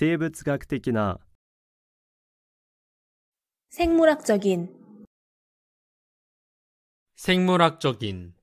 生物学的な 생물학적인 생물학적인